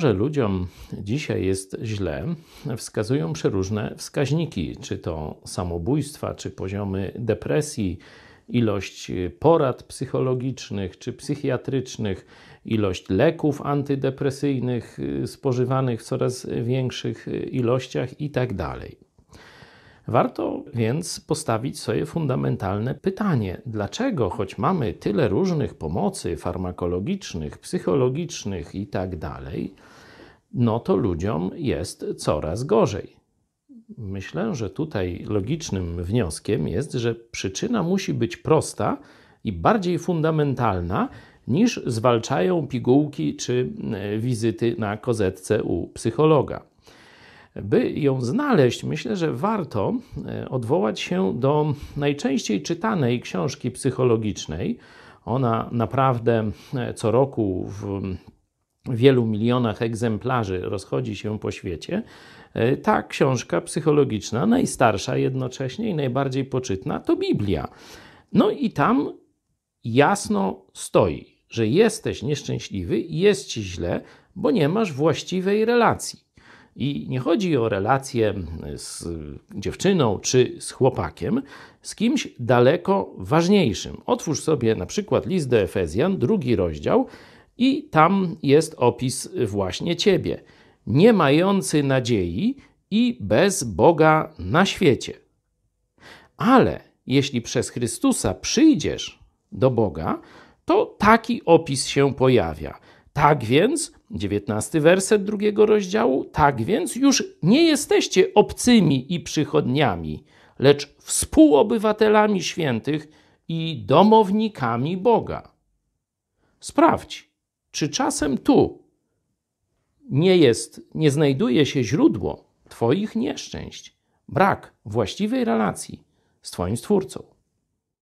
że ludziom dzisiaj jest źle, wskazują przeróżne wskaźniki, czy to samobójstwa, czy poziomy depresji, ilość y, porad psychologicznych czy psychiatrycznych, ilość leków antydepresyjnych y, spożywanych w coraz większych y, ilościach itd. Tak Warto więc postawić sobie fundamentalne pytanie, dlaczego, choć mamy tyle różnych pomocy farmakologicznych, psychologicznych itd., tak no to ludziom jest coraz gorzej. Myślę, że tutaj logicznym wnioskiem jest, że przyczyna musi być prosta i bardziej fundamentalna niż zwalczają pigułki czy e, wizyty na kozetce u psychologa. By ją znaleźć, myślę, że warto e, odwołać się do najczęściej czytanej książki psychologicznej. Ona naprawdę e, co roku w wielu milionach egzemplarzy rozchodzi się po świecie. E, ta książka psychologiczna, najstarsza jednocześnie i najbardziej poczytna, to Biblia. No i tam jasno stoi, że jesteś nieszczęśliwy, jest ci źle, bo nie masz właściwej relacji. I nie chodzi o relacje mm, z dziewczyną czy z chłopakiem, z kimś daleko ważniejszym. Otwórz sobie na przykład list do Efezjan, drugi rozdział, i tam jest opis właśnie ciebie. Nie mający nadziei i bez Boga na świecie. Ale jeśli przez Chrystusa przyjdziesz do Boga, to taki opis się pojawia. Tak więc, 19 werset drugiego rozdziału, tak więc już nie jesteście obcymi i przychodniami, lecz współobywatelami świętych i domownikami Boga. Sprawdź, czy czasem tu nie jest, nie znajduje się źródło Twoich nieszczęść, brak właściwej relacji z Twoim Stwórcą.